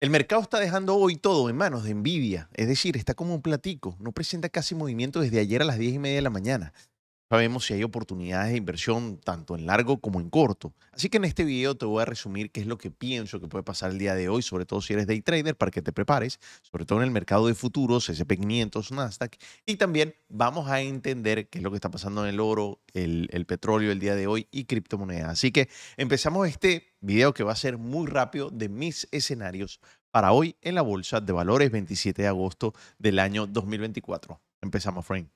El mercado está dejando hoy todo en manos de envidia, es decir, está como un platico, no presenta casi movimiento desde ayer a las 10 y media de la mañana. Sabemos si hay oportunidades de inversión tanto en largo como en corto. Así que en este video te voy a resumir qué es lo que pienso que puede pasar el día de hoy, sobre todo si eres day trader, para que te prepares, sobre todo en el mercado de futuros, SP500, Nasdaq. Y también vamos a entender qué es lo que está pasando en el oro, el, el petróleo el día de hoy y criptomonedas. Así que empezamos este video que va a ser muy rápido de mis escenarios para hoy en la Bolsa de Valores 27 de agosto del año 2024. Empezamos, Frank.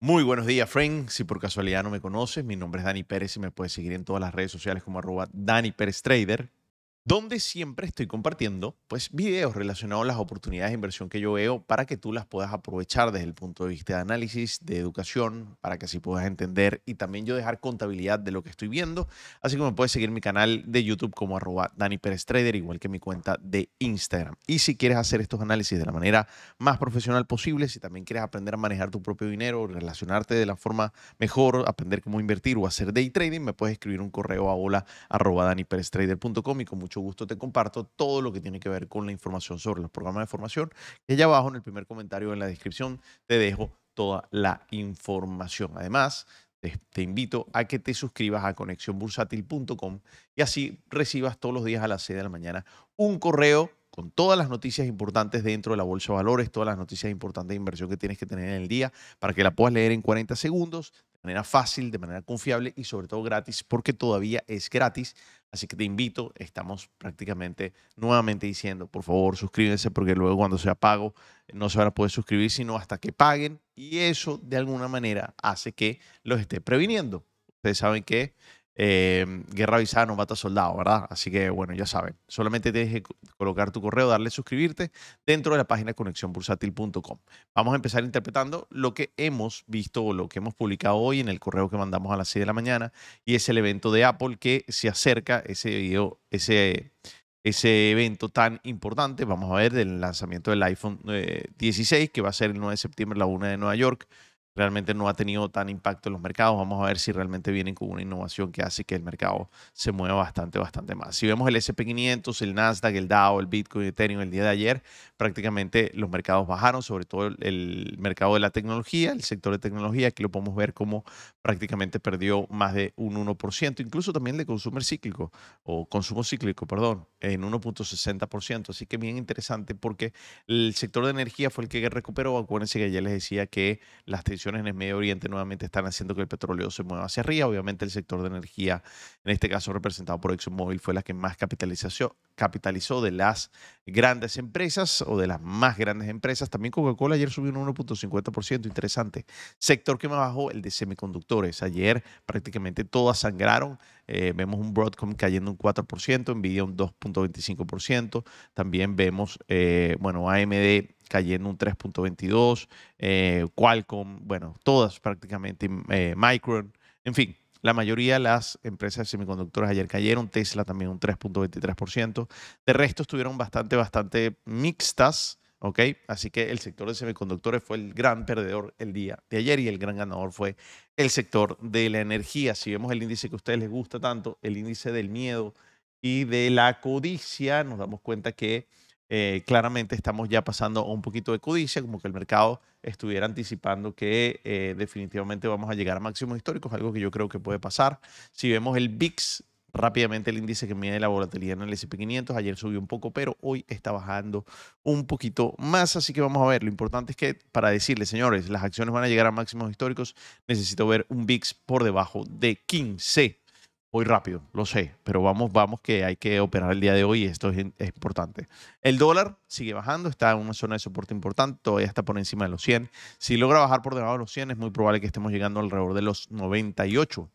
Muy buenos días, Frank. Si por casualidad no me conoces, mi nombre es Dani Pérez y me puedes seguir en todas las redes sociales como arroba Dani Pérez Trader donde siempre estoy compartiendo pues videos relacionados a las oportunidades de inversión que yo veo para que tú las puedas aprovechar desde el punto de vista de análisis, de educación, para que así puedas entender y también yo dejar contabilidad de lo que estoy viendo. Así que me puedes seguir mi canal de YouTube como arroba Dani Trader, igual que mi cuenta de Instagram. Y si quieres hacer estos análisis de la manera más profesional posible, si también quieres aprender a manejar tu propio dinero, relacionarte de la forma mejor, aprender cómo invertir o hacer day trading, me puedes escribir un correo a hola arroba danipereztrader.com y con mucho gusto te comparto todo lo que tiene que ver con la información sobre los programas de formación. Que allá abajo en el primer comentario en la descripción te dejo toda la información. Además, te, invito a que te suscribas a conexionbursátil.com y así recibas todos los días a las 6 de la mañana un correo con todas las noticias importantes dentro de la bolsa de valores, todas las noticias importantes de inversión que tienes que tener en el día para que la puedas leer en 40 segundos de manera fácil, de manera confiable y sobre todo gratis, porque todavía es gratis. Así que te invito, estamos prácticamente nuevamente diciendo, por favor, suscríbanse porque luego cuando sea pago eh, no se van a poder suscribir sino hasta que paguen y eso de alguna manera hace que los esté previniendo. Ustedes saben que eh, Guerra Avisada no mata soldado, ¿verdad? Así que bueno, ya saben, solamente tienes que colocar tu correo, darle suscribirte dentro de la página conexiónbursátil.com. Vamos a empezar interpretando lo que hemos visto o lo que hemos publicado hoy en el correo que mandamos a las 6 de la mañana y es el evento de Apple que se acerca ese video, ese, evento tan importante. Vamos a ver del lanzamiento del iPhone 16 eh, que va a ser el 9 de septiembre la 1 de Nueva York realmente no ha tenido tan impacto en los mercados. Vamos a ver si realmente vienen con una innovación que hace que el mercado se mueva bastante, bastante más. Si vemos el SP500, el Nasdaq, el Dow, el Bitcoin, el Ethereum el día de ayer, prácticamente los mercados bajaron, sobre todo el mercado de la tecnología, el sector de tecnología, que lo podemos ver como prácticamente perdió más de un 1%, incluso también de consumo cíclico, o consumo cíclico, perdón, en 1.60%. Así que bien interesante porque el sector de energía fue el que recuperó. Acuérdense que ayer les decía que las en el Medio Oriente nuevamente están haciendo que el petróleo se mueva hacia arriba. Obviamente el sector de energía, en este caso representado por ExxonMobil, fue la que más capitalizó de las grandes empresas o de las más grandes empresas. También Coca-Cola ayer subió un 1.50%, interesante. Sector que más bajó, el de semiconductores. Ayer prácticamente todas sangraron eh, vemos un Broadcom cayendo un 4%, Nvidia un 2.25%, también vemos, eh, bueno, AMD cayendo un 3.22, eh, Qualcomm, bueno, todas prácticamente, Micron, en fin. La mayoría de las empresas semiconductoras ayer cayeron, Tesla también un 3.23%. De resto estuvieron bastante, bastante mixtas. ¿ok? Así que el sector de semiconductores fue el gran perdedor el día de ayer y el gran ganador fue el sector de la energía. Si vemos el índice que a ustedes les gusta tanto, el índice del miedo y de la codicia, nos damos cuenta que eh, claramente estamos ya pasando un poquito de codicia, como que el mercado estuviera anticipando que eh, definitivamente vamos a llegar a máximos históricos, algo que yo creo que puede pasar. Si vemos el VIX Rápidamente el índice que mide la volatilidad en el S&P 500 ayer subió un poco, pero hoy está bajando un poquito más, así que vamos a ver. Lo importante es que para decirles, señores, las acciones van a llegar a máximos históricos, necesito ver un VIX por debajo de 15. Hoy rápido, lo sé, pero vamos, vamos que hay que operar el día de hoy y esto es, es importante. El dólar sigue bajando, está en una zona de soporte importante, todavía está por encima de los 100. Si logra bajar por debajo de los 100, es muy probable que estemos llegando alrededor de los 98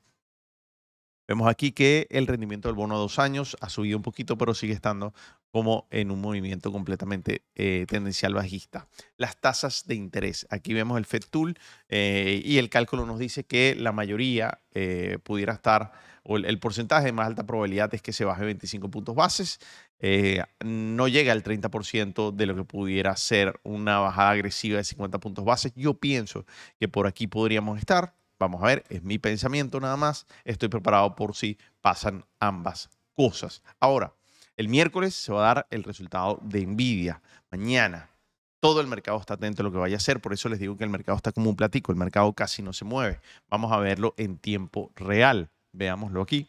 Vemos aquí que el rendimiento del bono a dos años ha subido un poquito, pero sigue estando como en un movimiento completamente eh, tendencial bajista. Las tasas de interés. Aquí vemos el Fed eh, y el cálculo nos dice que la mayoría eh, pudiera estar, o el, el, porcentaje de más alta probabilidad es que se baje 25 puntos bases. no llega al 30% de lo que pudiera ser una bajada agresiva de 50 puntos bases. Yo pienso que por aquí podríamos estar. Vamos a ver, es mi pensamiento nada más. Estoy preparado por si pasan ambas cosas. Ahora, el miércoles se va a dar el resultado de Nvidia. Mañana, todo el mercado está atento a lo que vaya a hacer. Por eso les digo que el mercado está como un platico. El mercado casi no se mueve. Vamos a verlo en tiempo real. Veámoslo aquí.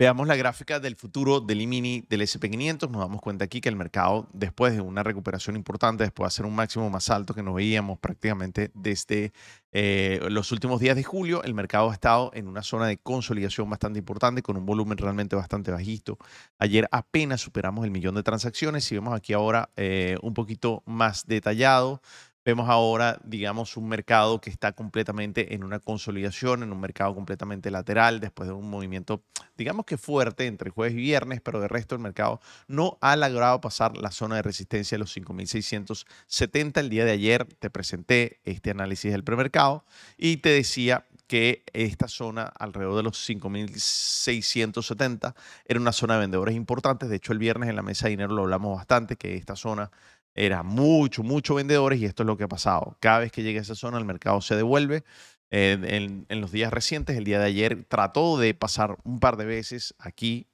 Veamos la gráfica del futuro del E-mini del SP500. Nos damos cuenta aquí que el mercado, después de una recuperación importante, después de hacer un máximo más alto que no veíamos prácticamente desde eh, los últimos días de julio, el mercado ha estado en una zona de consolidación bastante importante, con un volumen realmente bastante bajito. Ayer apenas superamos el millón de transacciones y vemos aquí ahora eh, un poquito más detallado. Vemos ahora, digamos, un mercado que está completamente en una consolidación, en un mercado completamente lateral, después de un movimiento, digamos que fuerte entre jueves y viernes, pero de resto el mercado no ha logrado pasar la zona de resistencia de los 5.670. El día de ayer te presenté este análisis del premercado y te decía que esta zona alrededor de los 5.670 era una zona de vendedores importantes. De hecho, el viernes en la mesa de dinero lo hablamos bastante, que esta zona era mucho, mucho vendedores y esto es lo que ha pasado. Cada vez que llega a esa zona, el mercado se devuelve. Eh, en, los días recientes, el día de ayer, trató de pasar un par de veces aquí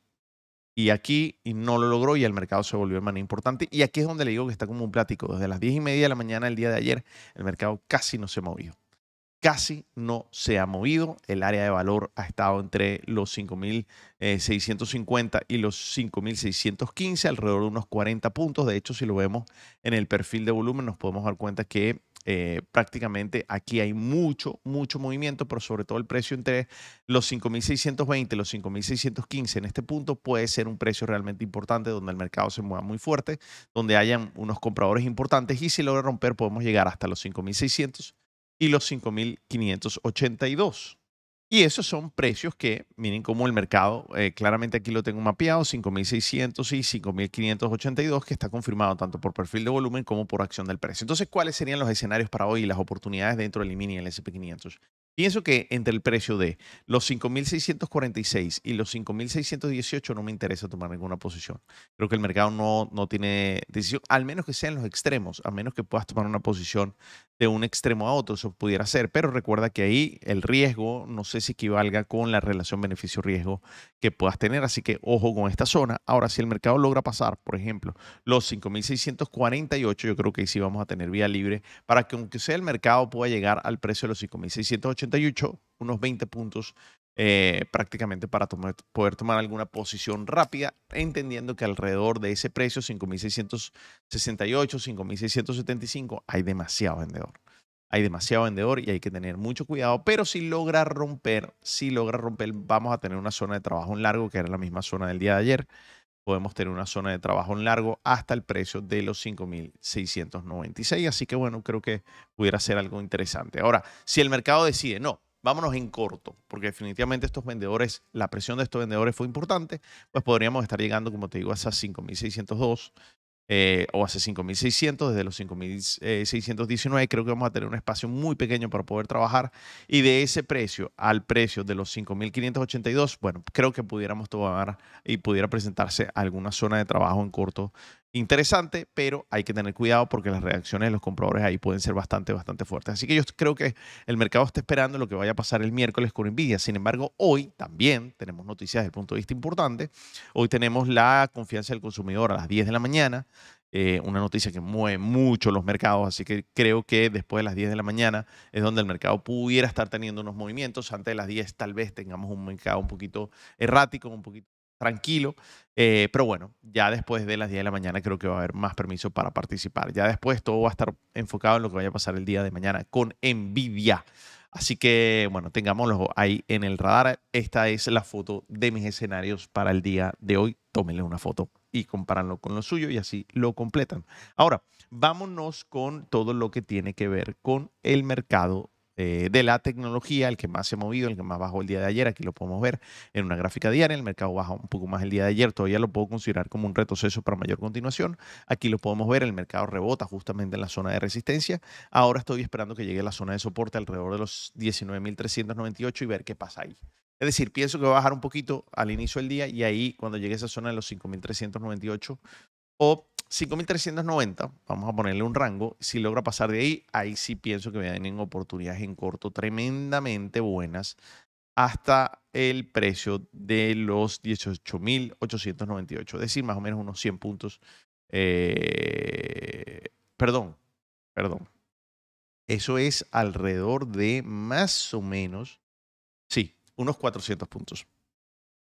y aquí y no lo logró y el mercado se volvió de manera importante. Y aquí es donde le digo que está como un plático. Desde las diez y media de la mañana el día de ayer, el mercado casi no se movió casi no se ha movido. El área de valor ha estado entre los 5.650 y los 5.615, alrededor de unos 40 puntos. De hecho, si lo vemos en el perfil de volumen, nos podemos dar cuenta que eh, prácticamente aquí hay mucho, mucho movimiento, pero sobre todo el precio entre los 5.620 y los 5.615 en este punto puede ser un precio realmente importante donde el mercado se mueva muy fuerte, donde hayan unos compradores importantes y si logra romper podemos llegar hasta los 5.600 y los 5.582. Y esos son precios que, miren cómo el mercado, eh, claramente aquí lo tengo mapeado, 5.600 y 5.582, que está confirmado tanto por perfil de volumen como por acción del precio. Entonces, ¿cuáles serían los escenarios para hoy y las oportunidades dentro del mini y el SP500? Pienso que entre el precio de los 5.646 y los 5.618 no me interesa tomar ninguna posición. Creo que el mercado no, no tiene decisión, al menos que sean los extremos, a menos que puedas tomar una posición de un extremo a otro, eso pudiera ser. Pero recuerda que ahí el riesgo no sé si equivalga con la relación beneficio-riesgo que puedas tener. Así que ojo con esta zona. Ahora, si el mercado logra pasar, por ejemplo, los 5.648, yo creo que ahí sí vamos a tener vía libre para que aunque sea el mercado pueda llegar al precio de los 5.680 unos 20 puntos eh, prácticamente para poder tomar alguna posición rápida, entendiendo que alrededor de ese precio, 5.668, 5.675, hay demasiado vendedor. Hay demasiado vendedor y hay que tener mucho cuidado, pero si logra romper, si logra romper, vamos a tener una zona de trabajo en largo, que era la misma zona del día de ayer, podemos tener una zona de trabajo en largo hasta el precio de los 5.696. Así que bueno, creo que pudiera ser algo interesante. Ahora, si el mercado decide, no, vámonos en corto, porque definitivamente estos vendedores, la presión de estos vendedores fue importante, pues podríamos estar llegando, como te digo, a esas 5.602 eh, o hace 5600, desde los 5619 creo que vamos a tener un espacio muy pequeño para poder trabajar y de ese precio al precio de los 5582, bueno, creo que pudiéramos tomar y pudiera presentarse alguna zona de trabajo en corto interesante, pero hay que tener cuidado porque las reacciones de los compradores ahí pueden ser bastante, bastante fuertes. Así que yo creo que el mercado está esperando lo que vaya a pasar el miércoles con Nvidia. Sin embargo, hoy también tenemos noticias desde el punto de vista importante. Hoy tenemos la confianza del consumidor a las 10 de la mañana. Eh, una noticia que mueve mucho los mercados, así que creo que después de las 10 de la mañana es donde el mercado pudiera estar teniendo unos movimientos. Antes de las 10 tal vez tengamos un mercado un poquito errático, un poquito tranquilo. Eh, pero bueno, ya después de las 10 de la mañana creo que va a haber más permiso para participar. Ya después todo va a estar enfocado en lo que vaya a pasar el día de mañana con NVIDIA. Así que bueno, tengámoslo ahí en el radar. Esta es la foto de mis escenarios para el día de hoy. Tómenle una foto y compáranlo con lo suyo y así lo completan. Ahora, vámonos con todo lo que tiene que ver con el mercado eh, de la tecnología, el que más se ha movido, el que más bajó el día de ayer. Aquí lo podemos ver en una gráfica diaria. El mercado baja un poco más el día de ayer. Todavía lo puedo considerar como un retroceso para mayor continuación. Aquí lo podemos ver. El mercado rebota justamente en la zona de resistencia. Ahora estoy esperando que llegue a la zona de soporte alrededor de los 19.398 y ver qué pasa ahí. Es decir, pienso que va a bajar un poquito al inicio del día y ahí cuando llegue a esa zona de los 5.398 o 5.390, vamos a ponerle un rango, si logra pasar de ahí, ahí sí pienso que me tener oportunidades en corto tremendamente buenas hasta el precio de los 18.898, es decir, más o menos unos 100 puntos. Eh, perdón, perdón. Eso es alrededor de más o menos, sí, unos 400 puntos,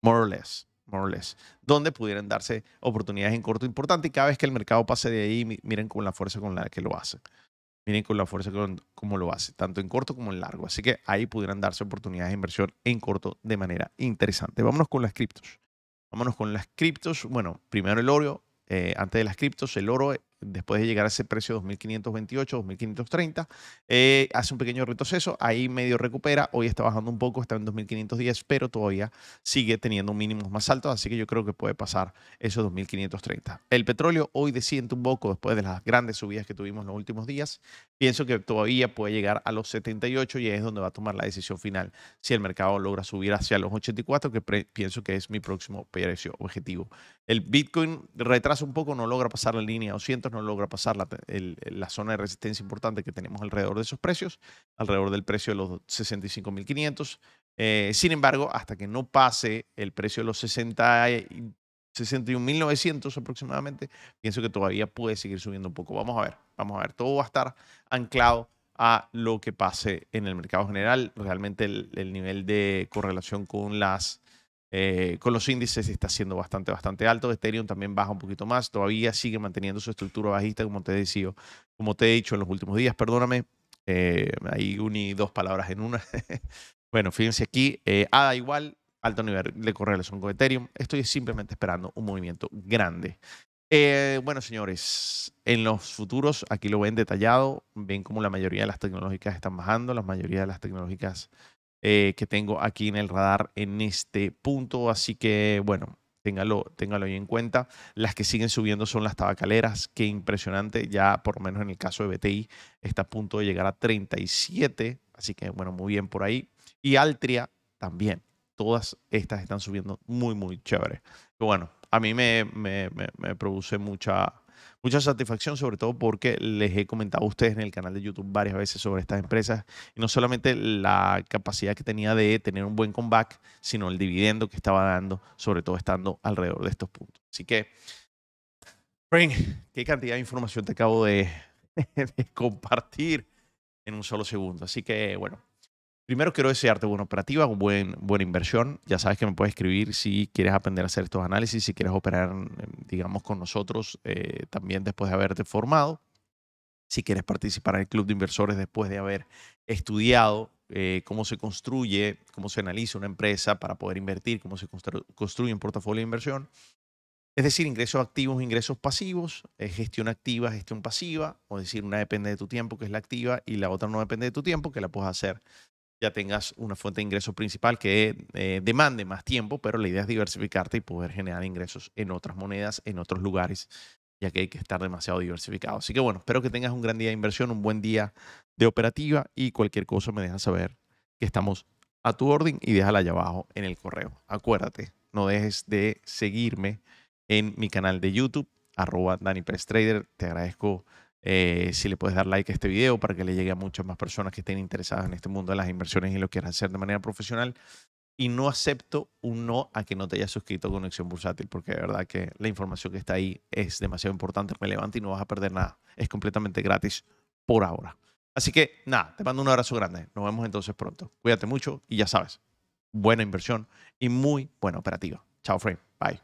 more or less more or less, donde pudieran darse oportunidades en corto importante y cada vez que el mercado pase de ahí, miren con la fuerza con la que lo hace. Miren con la fuerza con, como lo hace, tanto en corto como en largo. Así que ahí pudieran darse oportunidades de inversión en corto de manera interesante. Vámonos con las criptos. Vámonos con las criptos. Bueno, primero el oro. Eh, antes de las criptos, el oro después de llegar a ese precio de 2.528, 2.530, eh, hace un pequeño retroceso, ahí medio recupera, hoy está bajando un poco, está en 2.510, pero todavía sigue teniendo mínimos más altos, así que yo creo que puede pasar esos 2.530. El petróleo hoy desciende un poco después de las grandes subidas que tuvimos los últimos días, Pienso que todavía puede llegar a los 78 y es donde va a tomar la decisión final si el mercado logra subir hacia los 84, que pienso que es mi próximo precio objetivo. El Bitcoin retrasa un poco, no logra pasar la línea 200, no logra pasar la, zona de resistencia importante que tenemos alrededor de esos precios, alrededor del precio de los 65.500. Eh, sin embargo, hasta que no pase el precio de los 60, 61.900 aproximadamente. Pienso que todavía puede seguir subiendo un poco. Vamos a ver, vamos a ver. Todo va a estar anclado a lo que pase en el mercado general. Realmente el, nivel de correlación con las... Eh, con los índices está siendo bastante, bastante alto. Ethereum también baja un poquito más. Todavía sigue manteniendo su estructura bajista, como te he dicho, como te he dicho en los últimos días. Perdóname, eh, ahí uní dos palabras en una. bueno, fíjense aquí. Eh, ADA igual, alto nivel de correlación con Ethereum. Estoy simplemente esperando un movimiento grande. Eh, bueno, señores, en los futuros, aquí lo ven detallado, ven como la mayoría de las tecnológicas están bajando, la mayoría de las tecnológicas eh, que tengo aquí en el radar en este punto, así que bueno, téngalo, téngalo ahí en cuenta. Las que siguen subiendo son las tabacaleras, Qué impresionante, ya por lo menos en el caso de BTI está a punto de llegar a 37, así que bueno, muy bien por ahí. Y Altria también, todas estas están subiendo muy, muy chévere. bueno, a mí me, produce mucha, mucha satisfacción, sobre todo porque les he comentado a ustedes en el canal de YouTube varias veces sobre estas empresas y no solamente la capacidad que tenía de tener un buen comeback, sino el dividendo que estaba dando, sobre todo estando alrededor de estos puntos. Así que, Frank, qué cantidad de información te acabo de compartir en un solo segundo. Así que, bueno, Primero quiero desearte buena operativa, buen, buena inversión. Ya sabes que me puedes escribir si quieres aprender a hacer estos análisis, si quieres operar, mm, digamos, con nosotros eh, también después de haberte formado. Si quieres participar en el Club de Inversores después de haber estudiado eh, cómo se construye, cómo se analiza una empresa para poder invertir, cómo se construye un portafolio de inversión. Es decir, ingresos activos, ingresos pasivos, gestión activa, gestión pasiva, o decir, una depende de tu tiempo, que es la activa, y la otra no depende de tu tiempo, que la puedes hacer ya tengas una fuente de ingreso principal que eh, demande más tiempo, pero la idea es diversificarte y poder generar ingresos en otras monedas, en otros lugares, ya que hay que estar demasiado diversificado. Así que bueno, espero que tengas un gran día de inversión, un buen día de operativa y cualquier cosa me dejas saber que estamos a tu orden y déjala allá abajo en el correo. Acuérdate, no dejes de seguirme en mi canal de YouTube, arroba Dani Te agradezco eh, si le puedes dar like a este video para que le llegue a muchas más personas que estén interesadas en este mundo de las inversiones y lo quieran hacer de manera profesional. Y no acepto un no a que no te hayas suscrito a Conexión Bursátil, porque de verdad que la información que está ahí es demasiado importante, me relevante y no vas a perder nada. Es completamente gratis por ahora. Así que nada, te mando un abrazo grande. Nos vemos entonces pronto. Cuídate mucho y ya sabes, buena inversión y muy buena operativa. Chao, Frame. Bye.